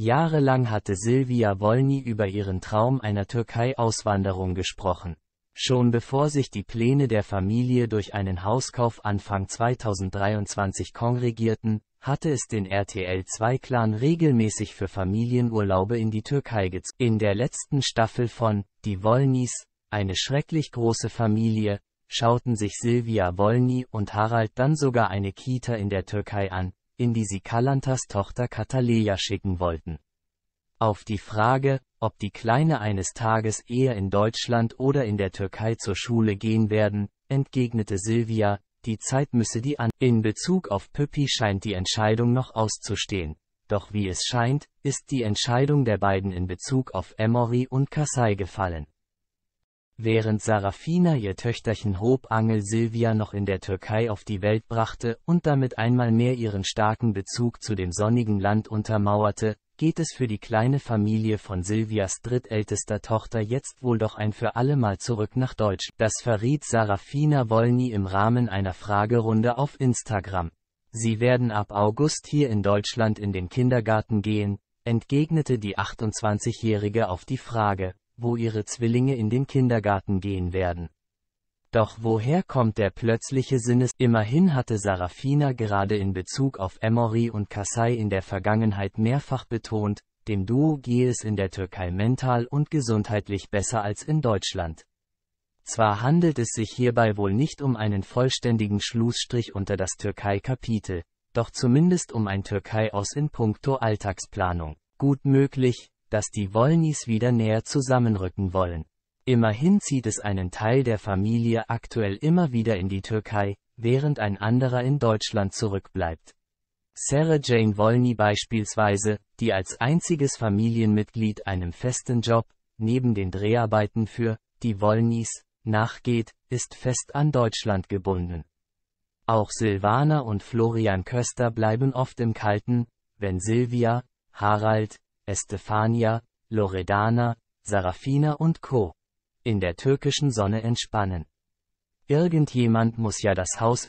Jahrelang hatte Silvia Wolny über ihren Traum einer Türkei-Auswanderung gesprochen. Schon bevor sich die Pläne der Familie durch einen Hauskauf Anfang 2023 kongregierten, hatte es den RTL2-Clan regelmäßig für Familienurlaube in die Türkei gezogen. In der letzten Staffel von Die Wolnys, eine schrecklich große Familie, schauten sich Silvia Wolny und Harald dann sogar eine Kita in der Türkei an, in die sie Kalantas Tochter Kataleja schicken wollten. Auf die Frage, ob die Kleine eines Tages eher in Deutschland oder in der Türkei zur Schule gehen werden, entgegnete Silvia, die Zeit müsse die an. In Bezug auf Püppi scheint die Entscheidung noch auszustehen. Doch wie es scheint, ist die Entscheidung der beiden in Bezug auf Emory und Kassai gefallen. Während Sarafina ihr Töchterchen Hobangel Silvia noch in der Türkei auf die Welt brachte und damit einmal mehr ihren starken Bezug zu dem sonnigen Land untermauerte, geht es für die kleine Familie von Silvias drittältester Tochter jetzt wohl doch ein für alle Mal zurück nach Deutsch. Das verriet Sarafina Wolny im Rahmen einer Fragerunde auf Instagram. Sie werden ab August hier in Deutschland in den Kindergarten gehen, entgegnete die 28-Jährige auf die Frage, wo ihre Zwillinge in den Kindergarten gehen werden. Doch woher kommt der plötzliche Sinnes? Immerhin hatte Sarafina gerade in Bezug auf Emory und Kassai in der Vergangenheit mehrfach betont, dem Duo gehe es in der Türkei mental und gesundheitlich besser als in Deutschland. Zwar handelt es sich hierbei wohl nicht um einen vollständigen Schlussstrich unter das Türkei-Kapitel, doch zumindest um ein Türkei aus in puncto Alltagsplanung. Gut möglich, dass die Wollnys wieder näher zusammenrücken wollen. Immerhin zieht es einen Teil der Familie aktuell immer wieder in die Türkei, während ein anderer in Deutschland zurückbleibt. Sarah Jane Wollny beispielsweise, die als einziges Familienmitglied einem festen Job, neben den Dreharbeiten für die Wolnys, nachgeht, ist fest an Deutschland gebunden. Auch Silvana und Florian Köster bleiben oft im Kalten, wenn Silvia, Harald, Estefania, Loredana, Sarafina und Co. in der türkischen Sonne entspannen. Irgendjemand muss ja das Haus